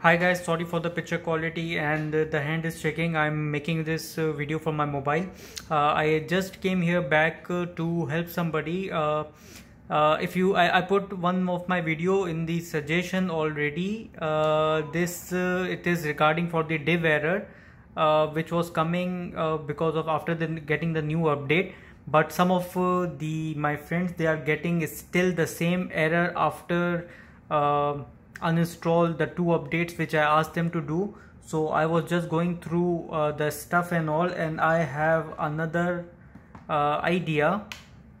hi guys sorry for the picture quality and the hand is shaking i'm making this uh, video from my mobile uh, i just came here back uh, to help somebody uh, uh, if you I, I, put one of my video in the suggestion already uh, this it is regarding for the div error which was coming because of after the getting the new update but some of the my friends they are getting still the same error after uninstall the two updates which I asked them to do so I was just going through uh, the stuff and all and I have another uh, idea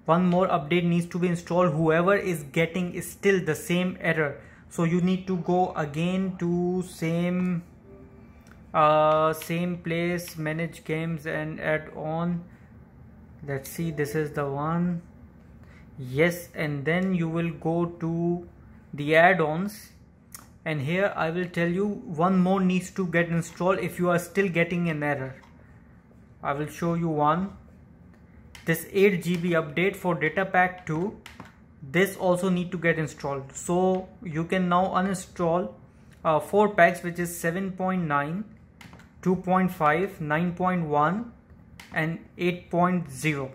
one more update needs to be installed whoever is getting is still the same error so you need to go again to same uh, same place manage games and add on let's see this is the one yes and then you will go to the add-ons and here I will tell you one more needs to get installed if you are still getting an error I will show you one this 8GB update for data pack 2 this also need to get installed so you can now uninstall uh, 4 packs which is 7.9 2.5 9.1 and 8.0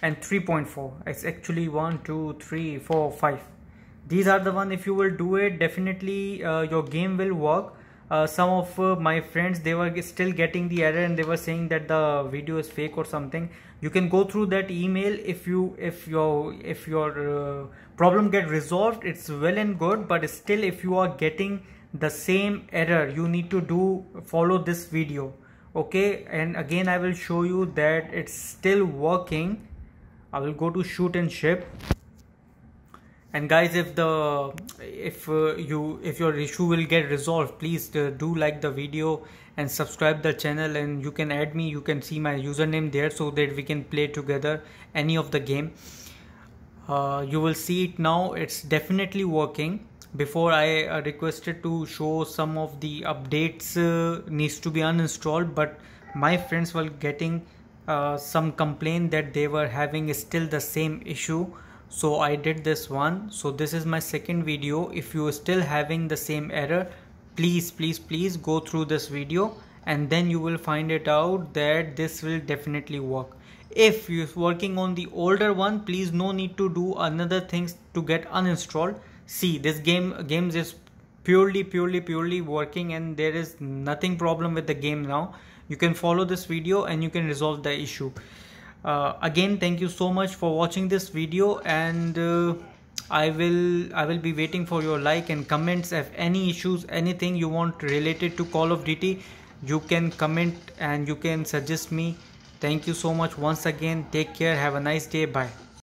and 3.4 it's actually 1 2 3 4 5 these are the one if you will do it definitely uh, your game will work uh, some of uh, my friends they were still getting the error and they were saying that the video is fake or something you can go through that email if you if your if your uh, problem get resolved it's well and good but still if you are getting the same error you need to do follow this video okay and again i will show you that it's still working i will go to shoot and ship and guys if the if uh, you if your issue will get resolved please uh, do like the video and subscribe the channel and you can add me you can see my username there so that we can play together any of the game uh, you will see it now it's definitely working before I uh, requested to show some of the updates uh, needs to be uninstalled but my friends were getting uh, some complaint that they were having still the same issue so I did this one so this is my second video if you are still having the same error please please please go through this video and then you will find it out that this will definitely work if you're working on the older one please no need to do another things to get uninstalled see this game games is purely purely purely working and there is nothing problem with the game now you can follow this video and you can resolve the issue uh, again thank you so much for watching this video and uh, I will I will be waiting for your like and comments if any issues anything you want related to Call of Duty you can comment and you can suggest me thank you so much once again take care have a nice day bye